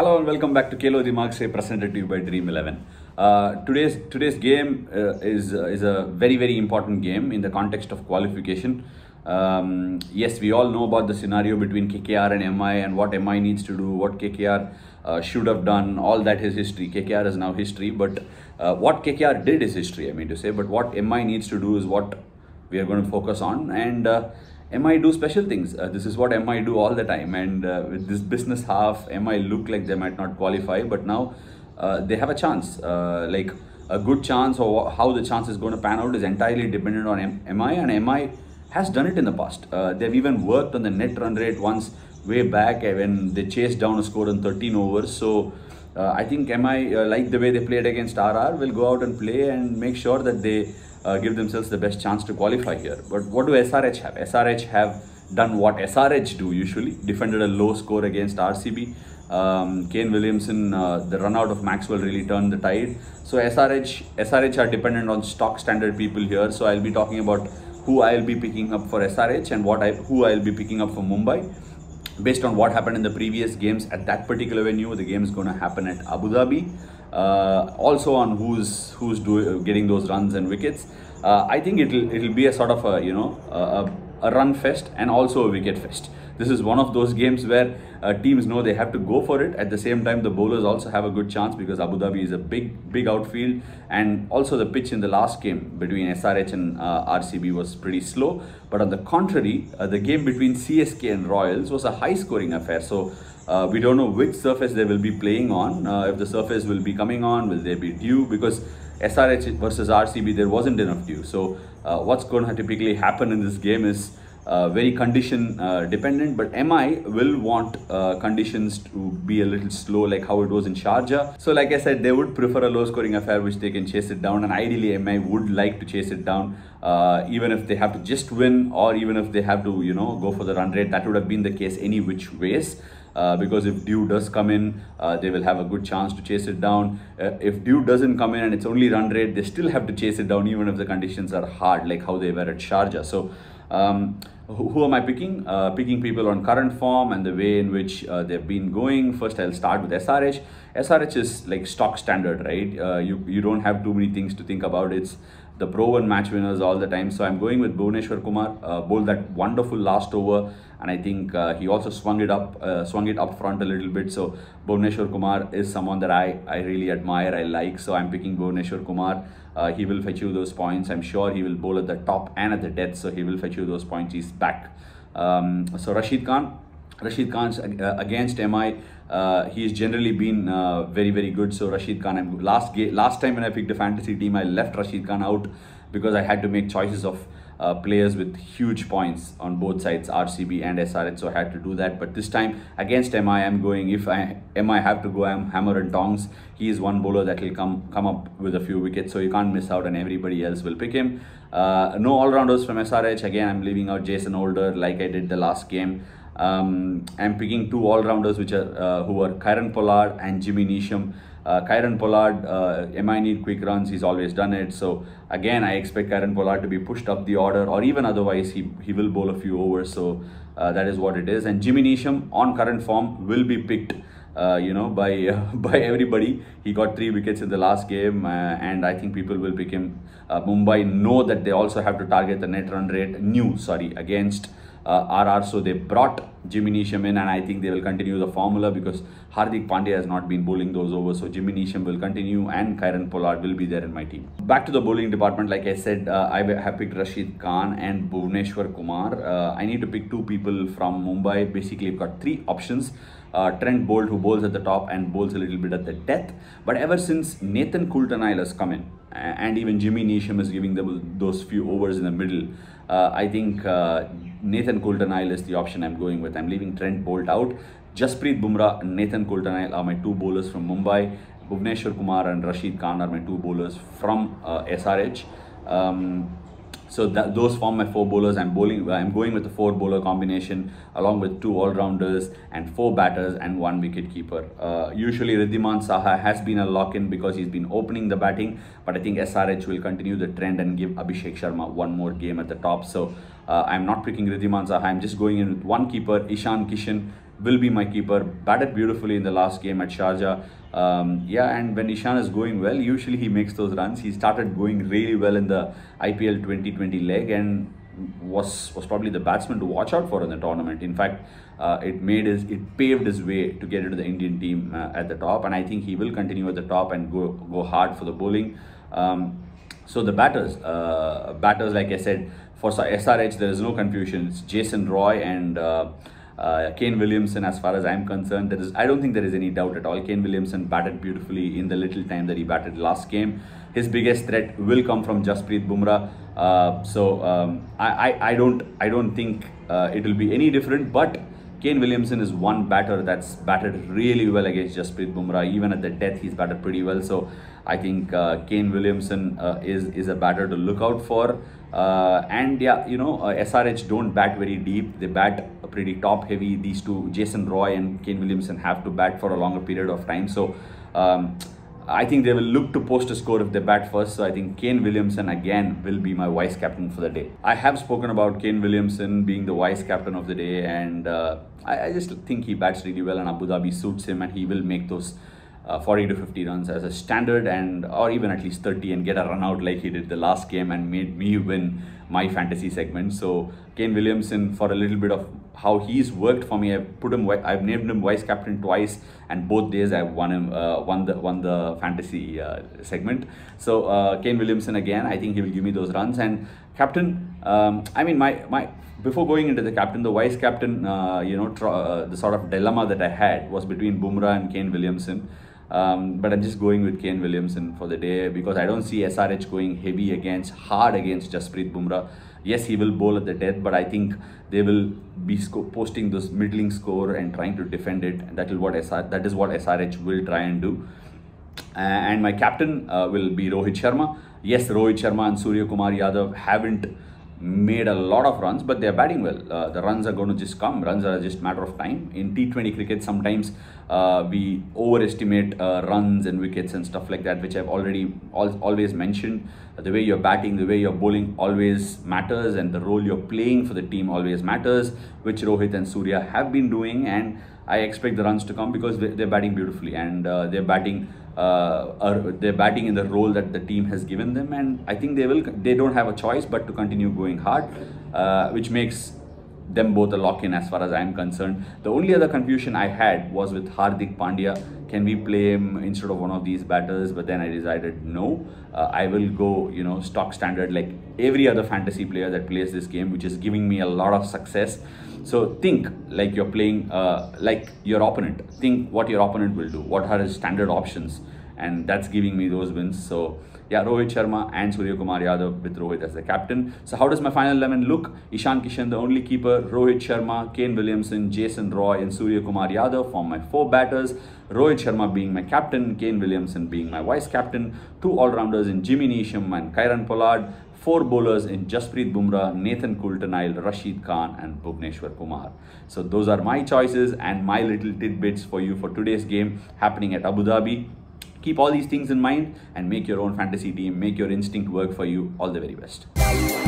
Hello and welcome back to Kelo Dimagse presented to you by Dream 11. Uh, today's today's game uh, is uh, is a very very important game in the context of qualification. Um, yes, we all know about the scenario between KKR and MI and what MI needs to do, what KKR uh, should have done. All that is history. KKR is now history, but uh, what KKR did is history. I mean to say, but what MI needs to do is what we are going to focus on and. Uh, MI do special things. Uh, this is what MI do all the time. And uh, with this business half, MI look like they might not qualify, but now uh, they have a chance. Uh, like a good chance or how the chance is going to pan out is entirely dependent on M- MI, and MI has done it in the past. Uh, they've even worked on the net run rate once way back eh, when they chased down a score in 13 overs. So uh, I think MI, like the way they played against RR, will go out and play and make sure that they uh, give themselves the best chance to qualify here. But what do SRH have? SRH have done what SRH do usually, defended a low score against RCB. Um, Kane Williamson, uh, the run out of Maxwell really turned the tide. So SRH, SRH are dependent on stock standard people here. So I'll be talking about who I'll be picking up for SRH and what I who I'll be picking up for Mumbai based on what happened in the previous games at that particular venue. The game is going to happen at Abu Dhabi uh, also on who's who's uh, getting those runs and wickets. Uh, I think it'll it'll be a sort of a you know a, a run fest and also a wicket fest. This is one of those games where uh, teams know they have to go for it. At the same time, the bowlers also have a good chance because Abu Dhabi is a big, big outfield. And also the pitch in the last game between SRH and uh, RCB was pretty slow. But on the contrary, uh, the game between CSK and Royals was a high-scoring affair. So uh, we don't know which surface they will be playing on. Uh, if the surface will be coming on, will there be dew? Because SRH versus RCB, there wasn't enough dew. So uh, what's going to typically happen in this game is uh, very condition uh, dependent, but MI will want uh, conditions to be a little slow, like how it was in Sharjah. So like I said, they would prefer a low scoring affair, which they can chase it down. And ideally, MI would like to chase it down, even if they have to just win or even if they have to, you know, go for the run rate. That would have been the case any which ways. Uh, because if due does come in, uh, they will have a good chance to chase it down. Uh, if due doesn't come in and it's only run rate, they still have to chase it down even if the conditions are hard, like how they were at Sharjah. So um, who, who am I picking? Uh, picking people on current form and the way in which uh, they've been going. First, I'll start with SRH. SRH is like stock standard, right? Uh, you, you don't have too many things to think about. It's the Pro match winners all the time. So I'm going with Bhuvneshwar Kumar, uh, bowled that wonderful last over and I think uh, he also swung it up, uh, swung it up front a little bit. So Bhuvneshwar Kumar is someone that I, I really admire, I like. So I'm picking Bhuvneshwar Kumar. Uh, he will fetch you those points. I'm sure he will bowl at the top and at the death. So he will fetch you those points. He's back. Um, so Rashid Khan, Rashid Khan uh, against MI. Uh, he has generally been uh, very, very good. So Rashid Khan, I'm, last last time when I picked a fantasy team, I left Rashid Khan out because I had to make choices of uh, players with huge points on both sides, RCB and SRH. So I had to do that. But this time against MI, I'm going. If I MI have to go, I'm hammer and tongs. He is one bowler that will come come up with a few wickets, so you can't miss out, and everybody else will pick him. Uh, no all rounders from SRH. Again, I'm leaving out Jason Holder like I did the last game. Um, I'm picking two all-rounders which are uh, who are Kyron Pollard and Jimmy Neesham. Uh, Kyron Pollard, uh, am I need quick runs? He's always done it. So again, I expect Kyron Pollard to be pushed up the order, or even otherwise, he he will bowl a few overs. So uh, that is what it is. And Jimmy Neesham, on current form, will be picked. Uh, you know, by uh, by everybody. He got three wickets in the last game, uh, and I think people will pick him. Uh, Mumbai know that they also have to target the net run rate new, sorry, against uh, RR. So they brought Jimmy Neesham in, and I think they will continue the formula because Hardik Pandya has not been bowling those overs. So Jimmy Neesham will continue, and Kyron Pollard will be there in my team. Back to the bowling department, like I said, uh, I have picked Rashid Khan and Bhuvneshwar Kumar. Uh, I need to pick two people from Mumbai. Basically, I've got three options. Uh, Trent Bolt, who bowls at the top and bowls a little bit at the death. But ever since Nathan Coulton has come in, and even Jimmy Neesham is giving them those few overs in the middle uh, I think uh, Nathan Coulton-Isle is the option I'm going with. I'm leaving Trent Bolt out. Jasprit Bumrah and Nathan Coulton-Isle are my two bowlers from Mumbai. Bhuvneshwar Kumar and Rashid Khan are my two bowlers from uh, SRH. Um, so that, those form my four bowlers. I'm bowling. I'm going with the four bowler combination along with two all rounders and four batters and one wicket keeper. Uh, usually Riddhiman Saha has been a lock in because he's been opening the batting, but I think SRH will continue the trend and give Abhishek Sharma one more game at the top. So uh, I'm not picking Riddhiman Saha. I'm just going in with one keeper, Ishan Kishan, will be my keeper. Batted beautifully in the last game at Sharjah. Um, yeah, and when Ishan is going well, usually he makes those runs. He started going really well in the IPL 2020 leg and was was probably the batsman to watch out for in the tournament. In fact, uh, it made his it paved his way to get into the Indian team uh, at the top, and I think he will continue at the top and go go hard for the bowling. Um, so the batters, uh, batters like I said, for SRH there is no confusion. It's Jason Roy and. Uh, uh, Kane Williamson, as far as I'm concerned, there is I don't think there is any doubt at all. Kane Williamson batted beautifully in the little time that he batted last game. His biggest threat will come from Jasprit Bumrah. Uh, so um, I, I, I don't I don't think uh, it will be any different. But Kane Williamson is one batter that's batted really well against Jasprit Bumrah. Even at the death, he's batted pretty well. So I think Kane uh, Williamson uh, is is a batter to look out for. Uh, and yeah, you know, uh, SRH don't bat very deep. They bat pretty top heavy. These two, Jason Roy and Kane Williamson, have to bat for a longer period of time. So um, I think they will look to post a score if they bat first. So I think Kane Williamson again will be my vice captain for the day. I have spoken about Kane Williamson being the vice captain of the day, and uh, I, I just think he bats really well, and Abu Dhabi suits him, and he will make those uh, 40 to 50 runs as a standard and or even at least 30 and get a run out like he did the last game and made me win my fantasy segment. So Kane Williamson for a little bit of how he's worked for me. I've put him. I've named him vice captain twice, and both days I won him. Uh, won the won the fantasy uh, segment. So uh, Kane Williamson again. I think he will give me those runs. And captain. Um, I mean my my before going into the captain, the vice captain. Uh, you know uh, the sort of dilemma that I had was between Bumrah and Kane Williamson. Um, but I'm just going with Kane Williamson for the day because I don't see SRH going heavy against, hard against Jasprit Bumrah. Yes, he will bowl at the death, but I think they will be posting this middling score and trying to defend it. That is what SR that is what SRH will try and do. And my captain uh, will be Rohit Sharma. Yes, Rohit Sharma and Surya Kumar Yadav haven't made a lot of runs, but they're batting well. Uh, the runs are going to just come. Runs are just matter of time. In T20 cricket, sometimes uh, we overestimate uh, runs and wickets and stuff like that, which I've already al always mentioned. Uh, the way you're batting, the way you're bowling always matters, and the role you're playing for the team always matters, which Rohit and Surya have been doing. And I expect the runs to come because they're batting beautifully and uh, they're batting uh, are they're batting in the role that the team has given them, and I think they will. They don't have a choice but to continue going hard, uh, which makes them both a lock in as far as I'm concerned. The only other confusion I had was with Hardik Pandya. Can we play him instead of one of these batters? But then I decided no. Uh, I will go, you know, stock standard like every other fantasy player that plays this game, which is giving me a lot of success. So think like you're playing, uh, like your opponent. Think what your opponent will do. What are his standard options? And that's giving me those wins. So yeah, Rohit Sharma and Surya Kumar Yadav with Rohit as the captain. So how does my final 11 look? Ishan Kishan, the only keeper, Rohit Sharma, Kane Williamson, Jason Roy and Surya Kumar Yadav form my four batters. Rohit Sharma being my captain, Kane Williamson being my vice captain, two all-rounders in Jimmy Neesham and Kyron Pollard, four bowlers in Jasprit Bumrah, Nathan Kultanil, Rashid Khan and Bhuvneshwar Kumar. So those are my choices and my little tidbits for you for today's game happening at Abu Dhabi. Keep all these things in mind and make your own fantasy team, make your instinct work for you. All the very best.